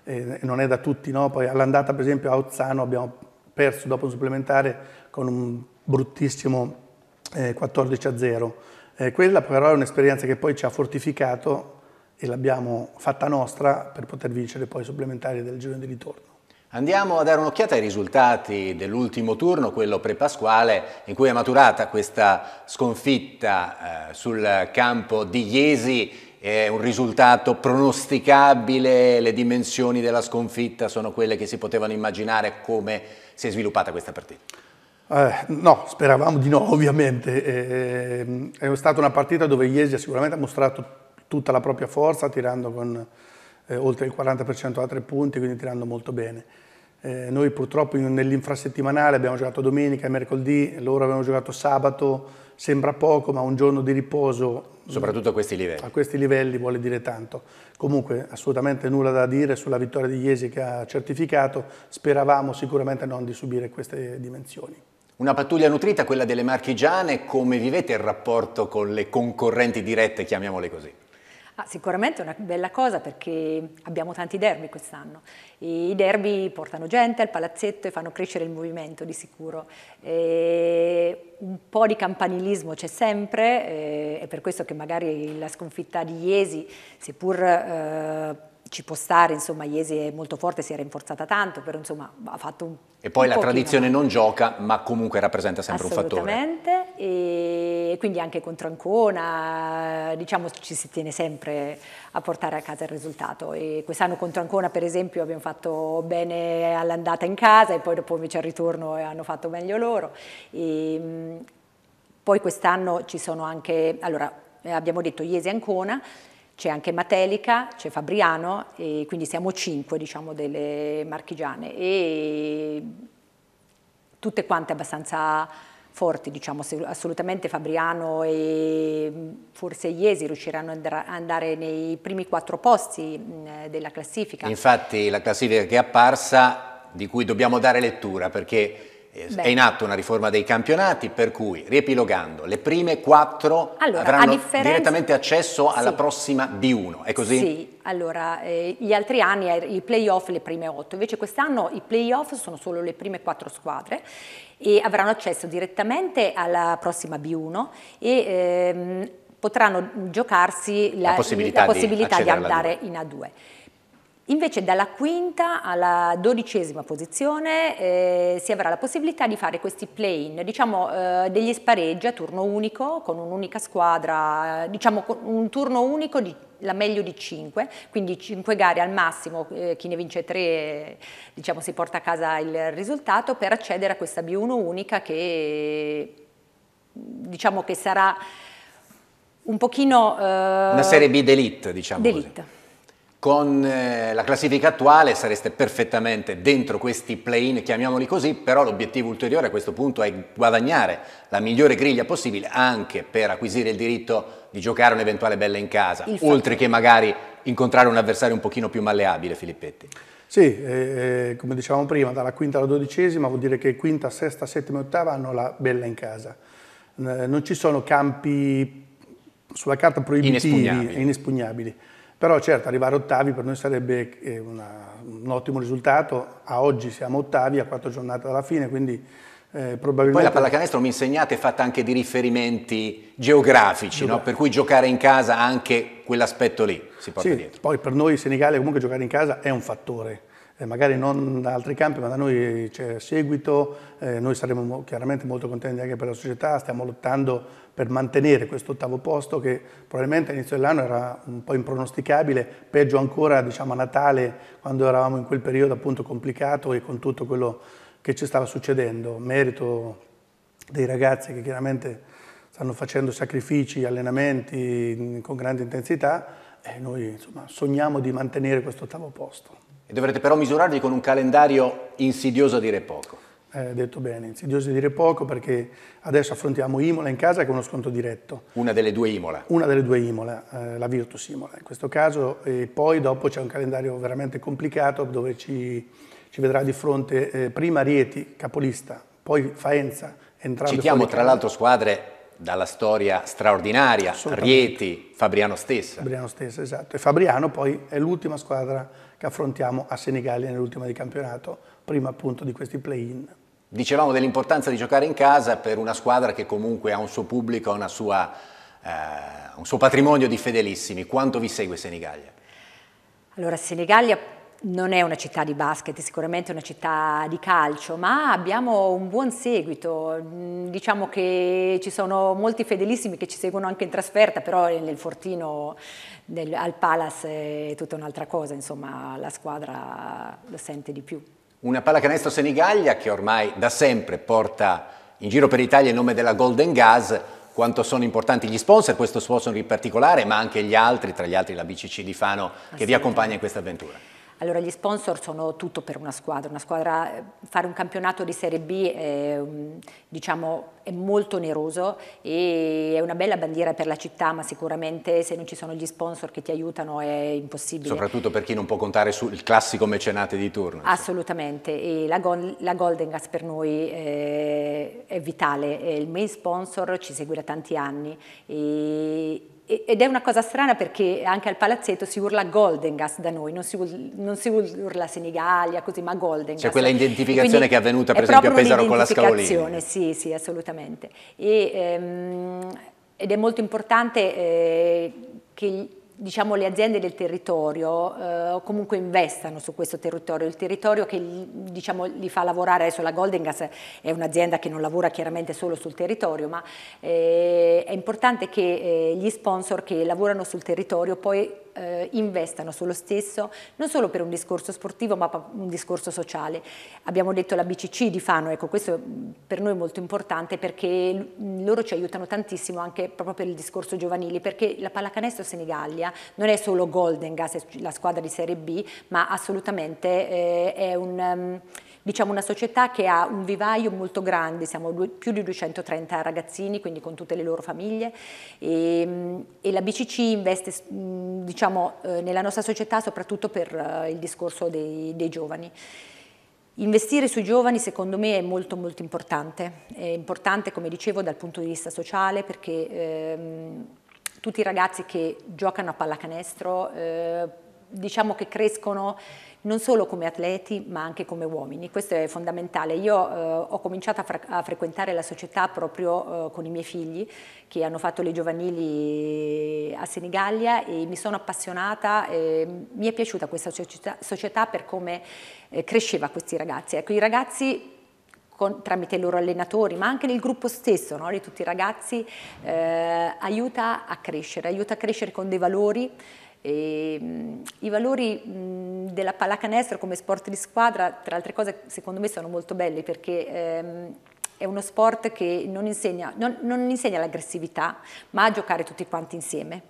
eh, non è da tutti, no? Poi all'andata per esempio a Ozzano abbiamo perso dopo un supplementare con un bruttissimo eh, 14 a 0. Eh, quella però è un'esperienza che poi ci ha fortificato e l'abbiamo fatta nostra per poter vincere poi i supplementari del girone di ritorno. Andiamo a dare un'occhiata ai risultati dell'ultimo turno, quello pre-pasquale, in cui è maturata questa sconfitta eh, sul campo di Iesi è un risultato pronosticabile, le dimensioni della sconfitta sono quelle che si potevano immaginare come si è sviluppata questa partita? Eh, no, speravamo di no ovviamente, eh, è stata una partita dove Iesi ha sicuramente mostrato tutta la propria forza tirando con eh, oltre il 40% a tre punti, quindi tirando molto bene. Eh, noi purtroppo nell'infrasettimanale abbiamo giocato domenica e mercoledì, loro avevano giocato sabato, sembra poco ma un giorno di riposo Soprattutto a questi livelli. A questi livelli vuole dire tanto. Comunque assolutamente nulla da dire sulla vittoria di Iesi che ha certificato, speravamo sicuramente non di subire queste dimensioni. Una pattuglia nutrita, quella delle marchigiane, come vivete il rapporto con le concorrenti dirette, chiamiamole così? Ah, sicuramente è una bella cosa perché abbiamo tanti derby quest'anno. I derby portano gente al palazzetto e fanno crescere il movimento di sicuro. E un po' di campanilismo c'è sempre, eh, è per questo che magari la sconfitta di Iesi, seppur... Eh, ci può stare, insomma, Iesi è molto forte, si è rinforzata tanto, però insomma ha fatto un E poi un la tradizione non gioca, ma comunque rappresenta sempre un fattore. Assolutamente, e quindi anche contro Ancona, diciamo ci si tiene sempre a portare a casa il risultato. E quest'anno contro Ancona, per esempio, abbiamo fatto bene all'andata in casa e poi dopo invece al ritorno hanno fatto meglio loro. E, poi quest'anno ci sono anche, allora eh, abbiamo detto Iesi e Ancona, c'è anche Matelica, c'è Fabriano, quindi siamo cinque diciamo, delle marchigiane e tutte quante abbastanza forti, diciamo, assolutamente Fabriano e forse Iesi riusciranno ad andare nei primi quattro posti della classifica. Infatti la classifica che è apparsa, di cui dobbiamo dare lettura, perché Beh. È in atto una riforma dei campionati per cui, riepilogando, le prime quattro allora, avranno differenza... direttamente accesso alla sì. prossima B1, è così? Sì, allora eh, gli altri anni i playoff le prime otto, invece quest'anno i playoff sono solo le prime quattro squadre e avranno accesso direttamente alla prossima B1 e... Ehm, potranno giocarsi la, la possibilità, la possibilità di, di andare in A2. Invece dalla quinta alla dodicesima posizione eh, si avrà la possibilità di fare questi play-in, diciamo eh, degli spareggi a turno unico con un'unica squadra, diciamo un turno unico di la meglio di 5, quindi 5 gare al massimo, eh, chi ne vince 3 diciamo, si porta a casa il risultato per accedere a questa B1 unica che diciamo che sarà un pochino... Eh, una serie B d'elite diciamo d'elite. Con eh, la classifica attuale sareste perfettamente dentro questi play-in, chiamiamoli così, però l'obiettivo ulteriore a questo punto è guadagnare la migliore griglia possibile anche per acquisire il diritto di giocare un'eventuale bella in casa, Infatti. oltre che magari incontrare un avversario un pochino più malleabile, Filippetti. Sì, eh, eh, come dicevamo prima, dalla quinta alla dodicesima vuol dire che quinta, sesta, settima e ottava hanno la bella in casa. non ci sono campi sulla carta proibitivi, inespugnabili. inespugnabili però certo arrivare ottavi per noi sarebbe eh, una, un ottimo risultato, a oggi siamo ottavi a quattro giornate dalla fine, quindi eh, probabilmente... Poi la pallacanestro mi insegnate è fatta anche di riferimenti geografici, no? per cui giocare in casa anche quell'aspetto lì si porta sì, dietro. Poi per noi in Senegale comunque giocare in casa è un fattore, eh, magari non da altri campi, ma da noi c'è seguito, eh, noi saremo chiaramente molto contenti anche per la società, stiamo lottando per mantenere questo ottavo posto che probabilmente all'inizio dell'anno era un po' impronosticabile, peggio ancora diciamo, a Natale, quando eravamo in quel periodo appunto complicato e con tutto quello che ci stava succedendo, merito dei ragazzi che chiaramente stanno facendo sacrifici, allenamenti mm, con grande intensità e noi insomma, sogniamo di mantenere questo ottavo posto dovrete però misurarvi con un calendario insidioso a dire poco. Eh, detto bene, insidioso a dire poco perché adesso affrontiamo Imola in casa che è uno sconto diretto. Una delle due Imola. Una delle due Imola, eh, la Virtus Imola in questo caso e poi dopo c'è un calendario veramente complicato dove ci, ci vedrà di fronte eh, prima Rieti, capolista, poi Faenza, Citiamo tra l'altro squadre dalla storia straordinaria, Rieti, Fabriano stessa. Fabriano stessa, esatto. E Fabriano poi è l'ultima squadra che affrontiamo a Senigallia nell'ultima di campionato, prima appunto di questi play-in. Dicevamo dell'importanza di giocare in casa per una squadra che comunque ha un suo pubblico, una sua, eh, un suo patrimonio di fedelissimi. Quanto vi segue Senigallia? Allora, Senigallia non è una città di basket, è sicuramente una città di calcio, ma abbiamo un buon seguito. Mm, diciamo che ci sono molti fedelissimi che ci seguono anche in trasferta, però nel Fortino, nel, al Palace è tutta un'altra cosa, insomma la squadra lo sente di più. Una pallacanestro Senigallia che ormai da sempre porta in giro per l'Italia il nome della Golden Gas, quanto sono importanti gli sponsor, questo sponsor in particolare, ma anche gli altri, tra gli altri la BCC di Fano che vi accompagna in questa avventura. Allora gli sponsor sono tutto per una squadra, una squadra eh, fare un campionato di Serie B è, mm, diciamo, è molto oneroso e è una bella bandiera per la città, ma sicuramente se non ci sono gli sponsor che ti aiutano è impossibile. Soprattutto per chi non può contare sul classico mecenate di turno. Assolutamente, e la, Golden Gas per noi eh, è vitale, il main sponsor ci segue da tanti anni e, ed è una cosa strana perché anche al palazzetto si urla Golden Gas da noi, non si, non si urla Senigallia così, ma Golden Gas. Cioè quella identificazione che è avvenuta per è esempio a Pesaro con la Scavolini. Sì, sì, assolutamente. E, ehm, ed è molto importante eh, che diciamo, le aziende del territorio eh, comunque investano su questo territorio, il territorio che diciamo, li fa lavorare, adesso la Golden Gas è un'azienda che non lavora chiaramente solo sul territorio, ma eh, è importante che eh, gli sponsor che lavorano sul territorio poi eh, investano sullo stesso non solo per un discorso sportivo ma per un discorso sociale. Abbiamo detto la BCC di Fano, ecco questo mm, per noi è molto importante perché mm, loro ci aiutano tantissimo anche proprio per il discorso giovanile perché la pallacanestro Senigallia non è solo Golden Gas, la squadra di Serie B, ma assolutamente eh, è un... Um, diciamo una società che ha un vivaio molto grande, siamo due, più di 230 ragazzini, quindi con tutte le loro famiglie e, ehm, e la BCC investe diciamo, eh, nella nostra società soprattutto per eh, il discorso dei, dei giovani. Investire sui giovani secondo me è molto molto importante, è importante come dicevo dal punto di vista sociale perché ehm, tutti i ragazzi che giocano a pallacanestro eh, diciamo che crescono non solo come atleti ma anche come uomini, questo è fondamentale. Io eh, ho cominciato a, a, frequentare la società proprio eh, con i miei figli che hanno fatto le giovanili eh, a Senigallia e mi sono appassionata, eh, mi è piaciuta questa società, società per come eh, cresceva questi ragazzi. Ecco, i ragazzi con, tramite i loro allenatori, ma anche nel gruppo stesso, no? di tutti i ragazzi, eh, aiuta a crescere, aiuta a crescere con dei valori e, mh, I valori mh, della pallacanestro come sport di squadra, tra altre cose, secondo me sono molto belli perché ehm, è uno sport che non insegna, non, non insegna l'aggressività, ma a giocare tutti quanti insieme.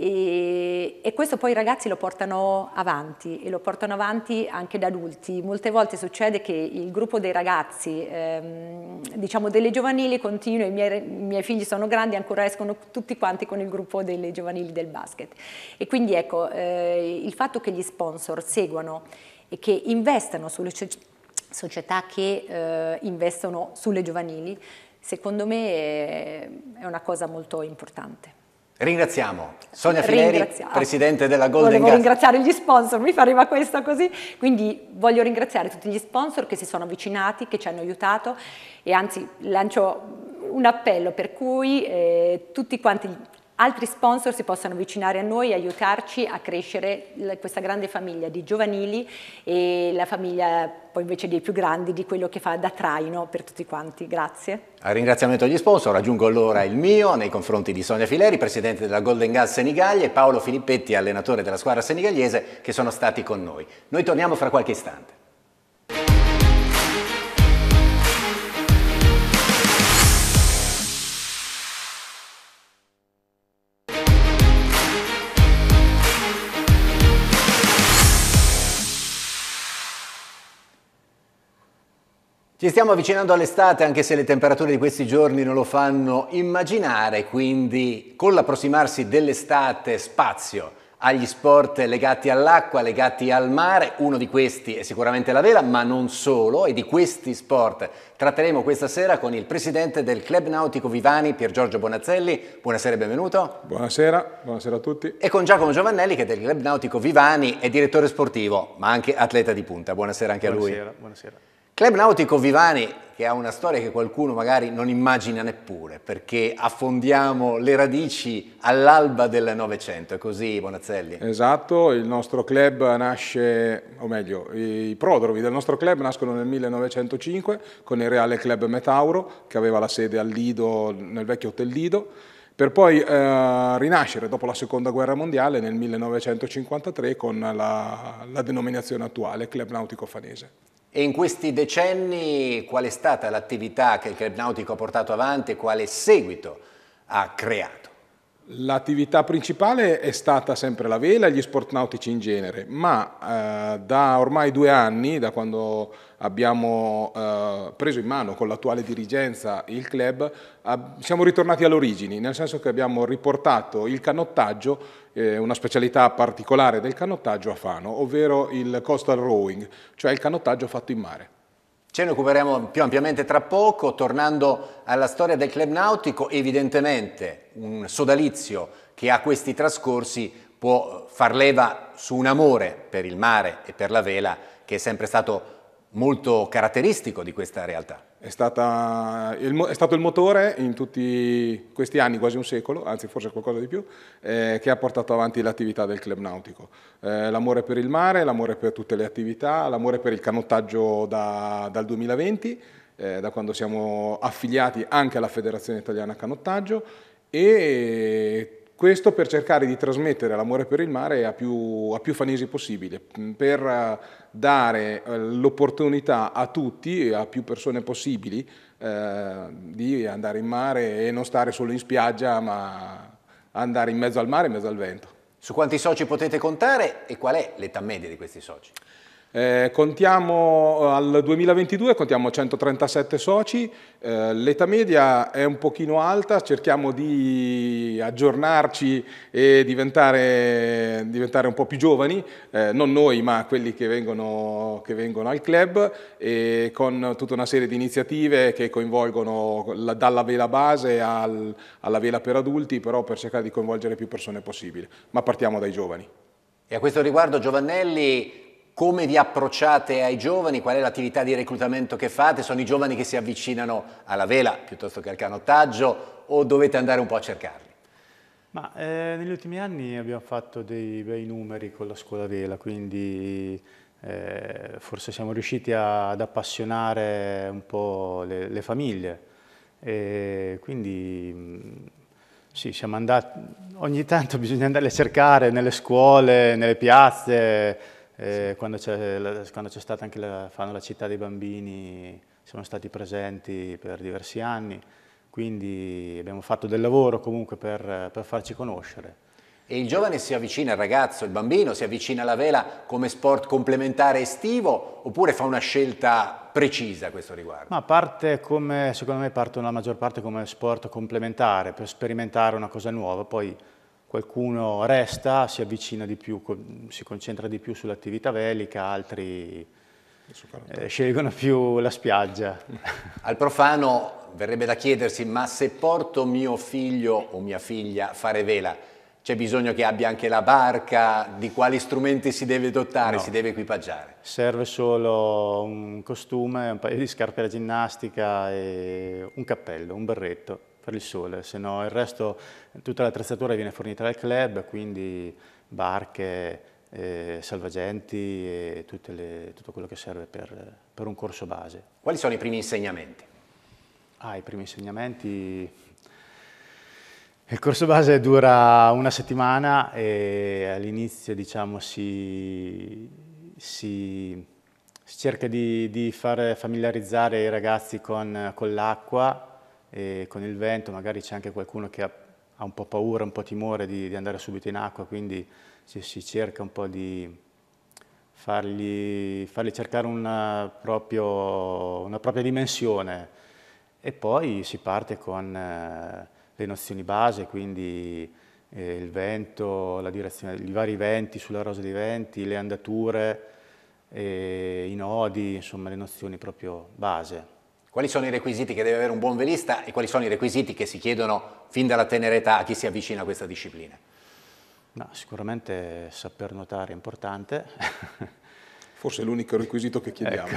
E, e, questo poi i ragazzi lo portano avanti e lo portano avanti anche da adulti. Molte volte succede che il gruppo dei ragazzi, ehm, diciamo delle giovanili, continua, i miei, i miei, figli sono grandi, ancora escono tutti quanti con il gruppo delle giovanili del basket. E quindi ecco, eh, il fatto che gli sponsor seguano e che investano sulle società che eh, investono sulle giovanili, secondo me eh, è una cosa molto importante. Ringraziamo Sonia Fileri, presidente della Golden Volevo Gas. ringraziare gli sponsor, mi fa arriva questa così. Quindi voglio ringraziare tutti gli sponsor che si sono avvicinati, che ci hanno aiutato e anzi lancio un appello per cui eh, tutti quanti altri sponsor si possano avvicinare a noi e aiutarci a crescere questa grande famiglia di giovanili e la famiglia poi invece dei più grandi di quello che fa da traino per tutti quanti. Grazie. A ringraziamento agli sponsor, raggiungo allora il mio nei confronti di Sonia Fileri, presidente della Golden Gas Senigallia e Paolo Filippetti, allenatore della squadra senigallese, che sono stati con noi. Noi torniamo fra qualche istante. Ci stiamo avvicinando all'estate anche se le temperature di questi giorni non lo fanno immaginare, quindi con l'approssimarsi dell'estate spazio agli sport legati all'acqua, legati al mare, uno di questi è sicuramente la vela, ma non solo, e di questi sport tratteremo questa sera con il presidente del Club Nautico Vivani, Pier Giorgio Bonazzelli. Buonasera e benvenuto. Buonasera, buonasera a tutti. E con Giacomo Giovannelli che è del Club Nautico Vivani è direttore sportivo, ma anche atleta di punta. Buonasera anche buonasera, a lui. Buonasera, buonasera. Club Nautico Vivani, che ha una storia che qualcuno magari non immagina neppure, perché affondiamo le radici all'alba del Novecento, è così Bonazzelli? Esatto, il nostro club nasce, o meglio, i prodromi del nostro club nascono nel 1905 con il Reale Club Metauro, che aveva la sede al Lido, nel vecchio Hotel Lido, per poi eh, rinascere dopo la seconda guerra mondiale nel 1953 con la, la denominazione attuale Club Nautico Fanese. E in questi decenni qual è stata l'attività che il Club Nautico ha portato avanti e quale seguito ha creato? L'attività principale è stata sempre la vela e gli sport nautici in genere, ma eh, da ormai due anni, da quando abbiamo eh, preso in mano con l'attuale dirigenza il club, siamo ritornati alle origini, nel senso che abbiamo riportato il canottaggio eh, una specialità particolare del canottaggio a Fano, ovvero il coastal rowing, cioè il canottaggio fatto in mare. Ce ne occuperemo più ampiamente tra poco, tornando alla storia del club nautico, evidentemente un sodalizio che ha questi trascorsi può far leva su un amore per il mare e per la vela che è sempre stato molto caratteristico di questa realtà. È, stata, è, stato il motore in tutti questi anni, quasi un secolo, anzi forse qualcosa di più, eh, che ha portato avanti l'attività del club nautico. Eh, l'amore per il mare, l'amore per tutte le attività, l'amore per il canottaggio da, dal 2020, eh, da quando siamo affiliati anche alla Federazione Italiana Canottaggio e questo per cercare di trasmettere l'amore per il mare a più, a più fanesi possibile, mm, per eh, dare eh, l'opportunità a tutti, a più persone possibili, eh, di andare in mare e non stare solo in spiaggia, ma andare in mezzo al mare, in mezzo al vento. Su quanti soci potete contare e qual è l'età media di questi soci? Eh, contiamo eh, al 2022 contiamo 137 soci, eh, l'età media è un pochino alta, cerchiamo di aggiornarci e diventare, diventare un po' più giovani, eh, non noi ma quelli che vengono, che vengono, al club e con tutta una serie di iniziative che coinvolgono la, dalla vela base al, alla vela per adulti, però per cercare di coinvolgere più persone possibile, ma partiamo dai giovani. E a questo riguardo Giovannelli come vi approcciate ai giovani, qual è l'attività di reclutamento che fate, sono i giovani che si avvicinano alla vela piuttosto che al canottaggio o dovete andare un po' a cercarli? Ma, eh, negli ultimi anni abbiamo fatto dei bei numeri con la scuola vela, quindi eh, forse siamo riusciti a, ad appassionare un po' le, le famiglie. E quindi mm, sì, siamo andati, ogni tanto bisogna andare a cercare nelle scuole, nelle piazze, eh, sì. quando, c'è, stata anche la, fanno la città dei bambini siamo stati presenti per diversi anni, quindi abbiamo fatto del lavoro comunque per, per farci conoscere. E il giovane si avvicina al ragazzo, il bambino, si avvicina alla vela come sport complementare estivo oppure fa una scelta precisa a questo riguardo? Ma parte come, secondo me parte la maggior parte come sport complementare per sperimentare una cosa nuova, poi qualcuno resta, si avvicina di più, si concentra di più sull'attività velica, altri eh, scelgono più la spiaggia. Al profano verrebbe da chiedersi, ma se porto mio figlio o mia figlia a fare vela, c'è bisogno che abbia anche la barca, di quali strumenti si deve dotare, no. si deve equipaggiare? Serve solo un costume, un paio di scarpe da ginnastica, un cappello, un berretto per il sole, se no il resto, tutta l'attrezzatura viene fornita dal club, quindi barche, eh, salvagenti e le, tutto quello che serve per, per, un corso base. Quali sono i primi insegnamenti? Ah, i primi insegnamenti... Il corso base dura una settimana e all'inizio diciamo, si, si, si, cerca di, di far familiarizzare i ragazzi con, con l'acqua e con il vento magari c'è anche qualcuno che ha, ha, un po' paura, un po' timore di, di andare subito in acqua, quindi si, si cerca un po' di fargli, fargli cercare una, proprio, una, propria dimensione e poi si parte con eh, le nozioni base, quindi eh, il vento, la direzione, i vari venti sulla rosa dei venti, le andature, eh, i nodi, insomma le nozioni proprio base. Quali sono i requisiti che deve avere un buon velista e quali sono i requisiti che si chiedono fin dalla tenera età a chi si avvicina a questa disciplina? No, sicuramente saper nuotare è importante. Forse è l'unico requisito che chiediamo,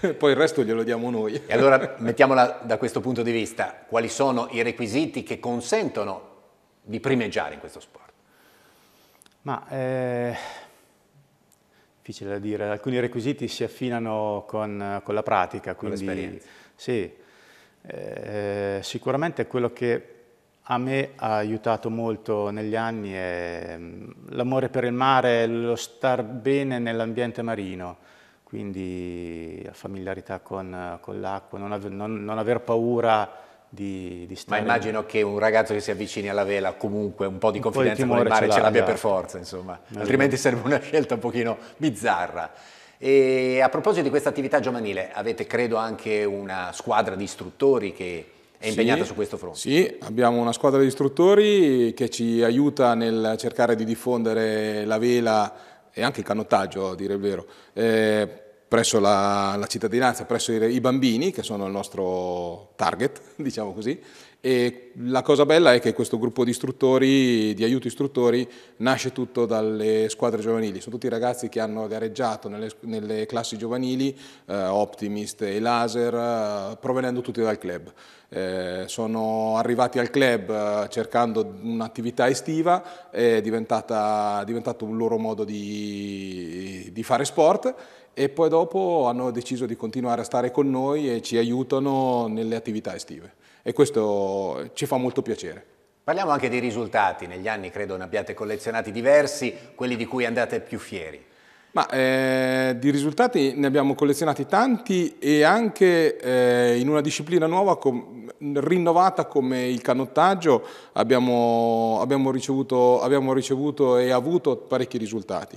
ecco. poi il resto glielo diamo noi. E allora mettiamola da questo punto di vista, quali sono i requisiti che consentono di primeggiare in questo sport? Ma è eh, difficile da dire, alcuni requisiti si affinano con, con la pratica, quindi sì, eh, sicuramente quello che a me ha aiutato molto negli anni è mm, l'amore per il mare, lo star bene nell'ambiente marino, quindi la familiarità con, con l'acqua, non, av non, non, aver paura di, di stare... Ma immagino in... che un ragazzo che si avvicini alla vela comunque un po' di un confidenza po di con il mare ce l'abbia per forza, insomma, esatto. altrimenti sarebbe una scelta un pochino bizzarra. E a proposito di questa attività giovanile, avete credo anche una squadra di istruttori che è impegnata sì, su questo fronte. Sì, abbiamo una squadra di istruttori che ci aiuta nel cercare di diffondere la vela e anche il canottaggio, a dire il vero, eh, presso la, la, cittadinanza, presso i, i bambini che sono il nostro target, diciamo così, e la cosa bella è che questo gruppo di istruttori, di aiuto istruttori, nasce tutto dalle squadre giovanili. Sono tutti ragazzi che hanno gareggiato nelle, nelle classi giovanili, eh, Optimist e Laser, eh, provenendo tutti dal club. Eh, sono arrivati al club eh, cercando un'attività estiva, è diventata, diventato un loro modo di, di fare sport e poi dopo hanno deciso di continuare a stare con noi e ci aiutano nelle attività estive e questo ci fa molto piacere. Parliamo anche dei risultati, negli anni credo ne abbiate collezionati diversi, quelli di cui andate più fieri. Ma eh, di risultati ne abbiamo collezionati tanti e anche eh, in una disciplina nuova com rinnovata come il canottaggio abbiamo, abbiamo, ricevuto, abbiamo ricevuto e avuto parecchi risultati.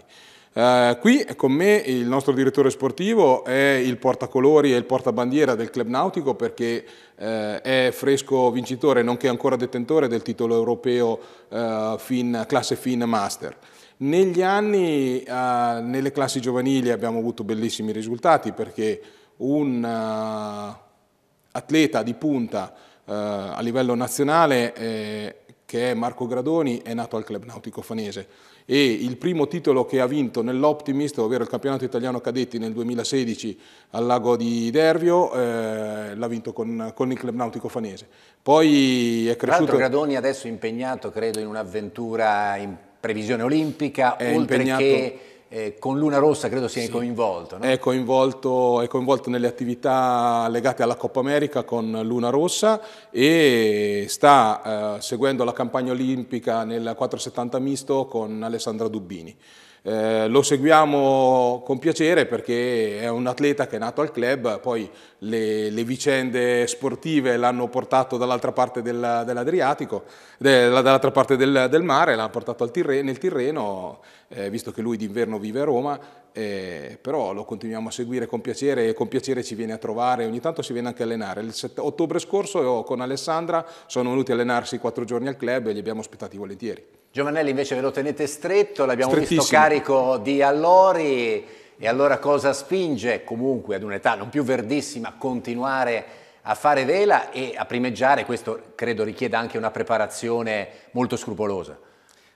Eh, qui con me il nostro direttore sportivo è il portacolori e il portabandiera del club nautico perché eh, è fresco vincitore nonché ancora detentore del titolo europeo eh, fin, classe Fin Master. Negli anni eh, nelle classi giovanili abbiamo avuto bellissimi risultati perché un eh, atleta di punta eh, a livello nazionale che è Marco Gradoni è nato al club nautico fanese e il primo titolo che ha vinto nell'Optimist, ovvero il campionato italiano cadetti nel 2016 al lago di Dervio, eh, l'ha vinto con, con, il club nautico fanese. Poi è cresciuto... Tra Gradoni adesso impegnato, credo, in un'avventura in previsione olimpica, oltre impegnato... che eh, con Luna Rossa credo sia sì, coinvolto. No? È coinvolto. È coinvolto nelle attività legate alla Coppa America con Luna Rossa e sta eh, seguendo la campagna olimpica nel 470 misto con Alessandra Dubbini. Eh, lo seguiamo con piacere perché è un atleta che è nato al club, poi le, le vicende sportive l'hanno portato dall'altra parte del, dell'Adriatico, dall'altra parte del, del mare, l'ha portato Tirre, nel Tirreno eh, visto che lui d'inverno vive a Roma, eh, però lo continuiamo a seguire con piacere e con piacere ci viene a trovare, ogni tanto si viene anche a allenare. Il 7 ottobre scorso io con Alessandra sono venuti a allenarsi quattro giorni al club e li abbiamo ospitati volentieri. Giovanelli invece ve lo tenete stretto, l'abbiamo visto carico di Allori e allora cosa spinge comunque ad un'età non più verdissima a continuare a fare vela e a primeggiare, questo credo richieda anche una preparazione molto scrupolosa.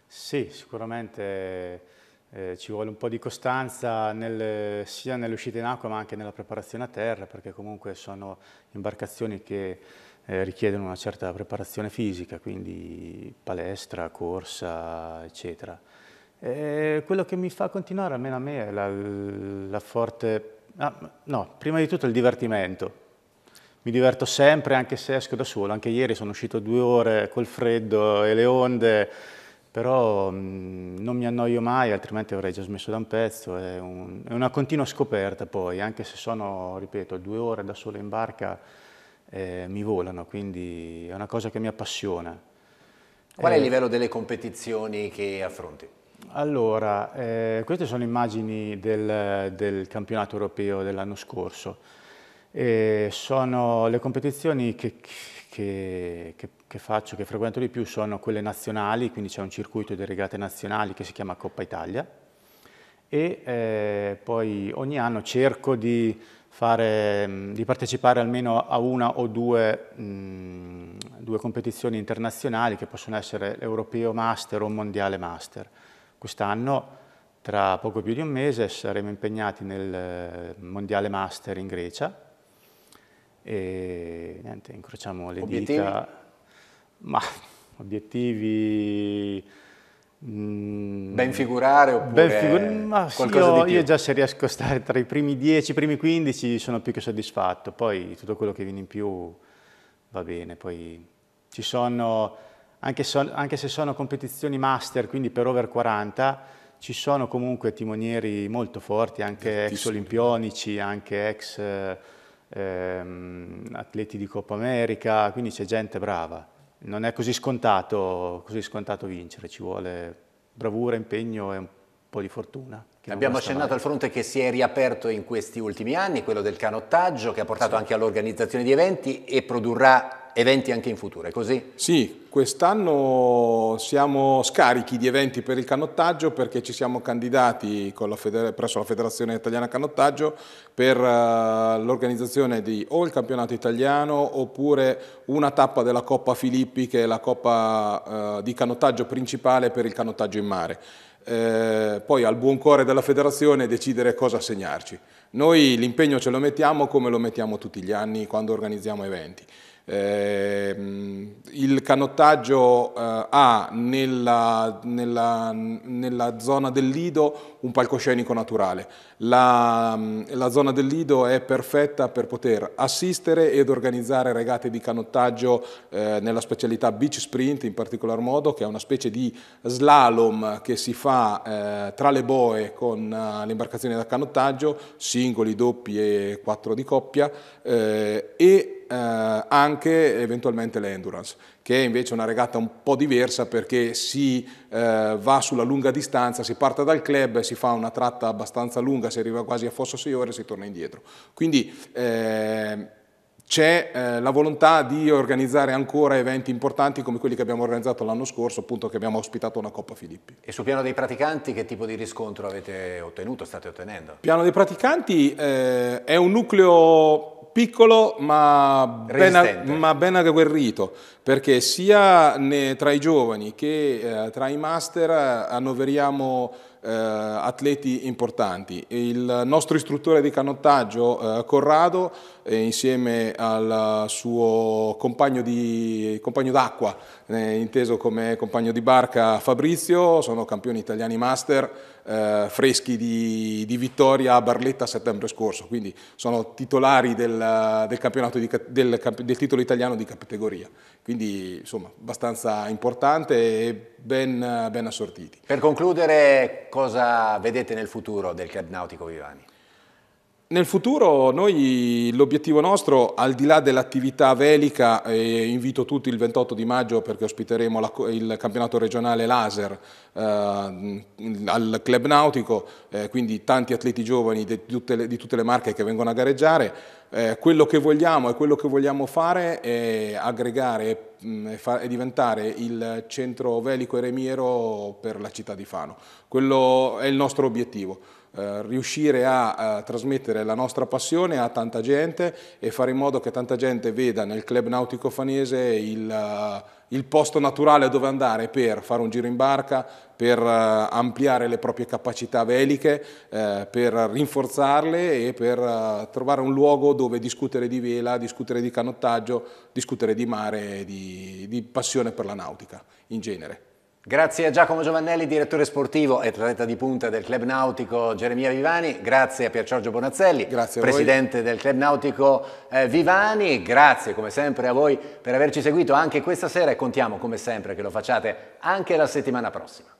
Sì, sicuramente eh, ci vuole un po' di costanza nel, sia nelle uscite in acqua ma anche nella preparazione a terra perché comunque sono imbarcazioni che eh, richiedono una certa preparazione fisica, quindi palestra, corsa, eccetera. E quello che mi fa continuare, almeno a me, è la, la forte... Ah, no, prima di tutto il divertimento. Mi diverto sempre anche se esco da solo, anche ieri sono uscito due ore col freddo e le onde però mh, non mi annoio mai, altrimenti avrei già smesso da un pezzo, è, un, è una continua scoperta poi, anche se sono, ripeto, due ore da solo in barca, eh, mi volano, quindi è una cosa che mi appassiona. Qual è il eh, livello delle competizioni che affronti? Allora, eh, queste sono immagini del, del campionato europeo dell'anno scorso. E eh, sono le competizioni che, che, che, che, faccio, che frequento di più, sono quelle nazionali, quindi c'è un circuito di regate nazionali che si chiama Coppa Italia e eh, poi ogni anno cerco di, fare, mm, di, partecipare almeno a una o due, mh, mm, due competizioni internazionali che possono essere l'Europeo Master o Mondiale Master. Quest'anno tra poco più di un mese saremo impegnati nel eh, Mondiale Master in Grecia e niente, incrociamo le obiettivi? dita. Ma obiettivi... Mm, ben figurare oppure ben figu- ma qualcosa io, io, già se riesco a stare tra i primi 10, i primi 15 sono più che soddisfatto, poi tutto quello che viene in più va bene, poi ci sono, anche, so, anche se sono competizioni master, quindi per over 40, ci sono comunque timonieri molto forti, anche ex olimpionici, anche ex ehm, atleti di Coppa America, quindi c'è gente brava. Non è così scontato, così scontato vincere, ci vuole bravura, impegno e un po' di fortuna. Abbiamo accennato mai. al fronte che si è riaperto in questi ultimi anni, quello del canottaggio, che ha portato sì. anche all'organizzazione di eventi e produrrà eventi anche in futuro, è così? Sì, quest'anno siamo scarichi di eventi per il canottaggio perché ci siamo candidati la presso la Federazione Italiana Canottaggio per uh, l'organizzazione di o il campionato italiano oppure una tappa della Coppa Filippi che è la coppa uh, di canottaggio principale per il canottaggio in mare. Eh, poi al buon cuore della federazione decidere cosa assegnarci. Noi l'impegno ce lo mettiamo come lo mettiamo tutti gli anni quando organizziamo eventi. Eh, il canottaggio eh, ha nella, nella, nella, zona del Lido un palcoscenico naturale. La, la, zona del Lido è perfetta per poter assistere ed organizzare regate di canottaggio eh, nella specialità beach sprint in particolar modo, che è una specie di slalom che si fa eh, tra le boe con eh, le imbarcazioni da canottaggio, singoli, doppi e quattro di coppia, eh, e eh, anche eventualmente l'endurance, che è invece una regata un po' diversa perché si eh, va sulla lunga distanza, si parte dal club, si fa una tratta abbastanza lunga, si arriva quasi a Fosso 6 ore e si torna indietro. Quindi ehm, c'è eh, la volontà di organizzare ancora eventi importanti come quelli che abbiamo organizzato l'anno scorso, appunto che abbiamo ospitato una Coppa Filippi. E sul piano dei praticanti che tipo di riscontro avete ottenuto, state ottenendo? piano dei praticanti eh, è un nucleo piccolo ma ben, ma ben, agguerrito, perché sia ne, tra i giovani che eh, tra i master eh, annoveriamo eh, atleti importanti. Il nostro istruttore di canottaggio eh, Corrado, eh, insieme al suo compagno, d'acqua, eh, inteso come compagno di barca Fabrizio, sono campioni italiani master eh, freschi di, di, vittoria a Barletta a settembre scorso, quindi sono titolari del, del, di, del, del titolo italiano di categoria. Quindi insomma abbastanza importante e ben, ben assortiti. Per concludere, cosa vedete nel futuro del Club Nautico Vivani? Nel futuro noi l'obiettivo nostro, al di là dell'attività velica, eh, invito tutti il 28 di maggio perché ospiteremo la, il campionato regionale laser eh, al club nautico, eh, quindi tanti atleti giovani di tutte, le, di tutte le marche che vengono a gareggiare. Eh, quello che vogliamo e quello che vogliamo fare è aggregare mm, e diventare il centro velico e remiero per la città di Fano. Quello è il nostro obiettivo. Eh, riuscire a, a eh, trasmettere la nostra passione a tanta gente e fare in modo che tanta gente veda nel club nautico fanese il, uh, il posto naturale dove andare per fare un giro in barca, per uh, ampliare le proprie capacità veliche, uh, per rinforzarle e per trovare un luogo dove discutere di vela, discutere di canottaggio, discutere di mare, di, di passione per la nautica in genere. Grazie a Giacomo Giovannelli, direttore sportivo e atleta di punta del Club Nautico Geremia Vivani, grazie a Pier Giorgio Bonazzelli, presidente del Club Nautico eh, Vivani, grazie come sempre a voi per averci seguito anche questa sera e contiamo come sempre che lo facciate anche la settimana prossima.